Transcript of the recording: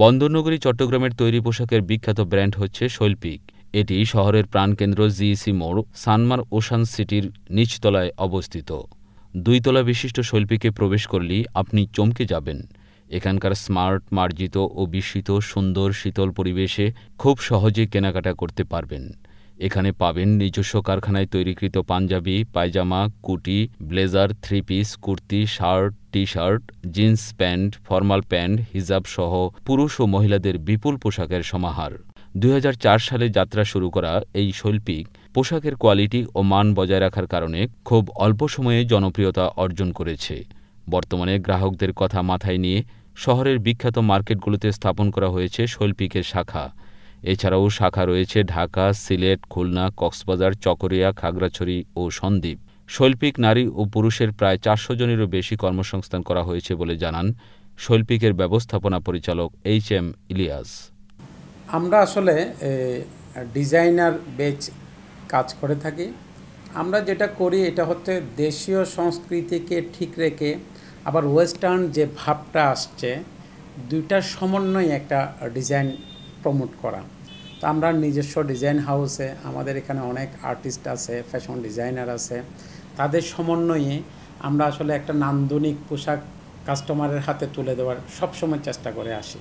বন্দরনগরী চট্টগ্রামের তৈরি পোশাকের বিখ্যাত ব্র্যান্ড হচ্ছে শৈল্পিক এটি শহরের প্রাণকেন্দ্র জিইসি মোড় সানমার ওশান সিটির নিচতলায় অবস্থিত দুই তলা বিশিষ্ট শৈল্পিকে প্রবেশ করলেই আপনি চমকে যাবেন এখানকার স্মার্ট মার্জিত ও বিস্মিত সুন্দর শীতল পরিবেশে খুব সহজে কেনাকাটা করতে পারবেন এখানে পাবেন নিজস্ব কারখানায় তৈরিকৃত পাঞ্জাবি পায়জামা কুটি blazer three piece kurti shirt T shirt jeans pant formal pant হিজাব সহ পুরুষ ও মহিলাদের বিপুল পোশাকের সমাহার দুই সালে যাত্রা শুরু করা এই শৈল্পিক পোশাকের কোয়ালিটি ও মান বজায় রাখার কারণে খুব অল্প সময়ে জনপ্রিয়তা অর্জন করেছে বর্তমানে গ্রাহকদের কথা মাথায় নিয়ে শহরের বিখ্যাত মার্কেটগুলোতে স্থাপন করা হয়েছে শৈল্পিকের শাখা এছাড়াও শাখা রয়েছে ঢাকা সিলেট খুলনা কক্সবাজার চকরিয়া খাগড়াছড়ি ও সন্দ্বীপ শৈল্পিক নারী ও পুরুষের প্রায় চারশো জনেরও বেশি কর্মসংস্থান করা হয়েছে বলে জানান শৈল্পিকের ব্যবস্থাপনা পরিচালক এইচ এম ইলিয়াস আমরা আসলে ডিজাইনার বেচ কাজ করে থাকি আমরা যেটা করি এটা হচ্ছে দেশীয় সংস্কৃতিকে ঠিক রেখে আবার ওয়েস্টার্ন যে ভাবটা আসছে দুইটার সমন্বয়ে একটা ডিজাইন প্রমোট করা তো আমরা নিজস্ব ডিজাইন হাউসে আমাদের এখানে অনেক আর্টিস্ট আছে ফ্যাশন ডিজাইনার আছে তাদের সমন্বয়ে আমরা আসলে একটা নান্দনিক পোশাক কাস্টমারের হাতে তুলে দেওয়ার সবসময় চেষ্টা করে আসি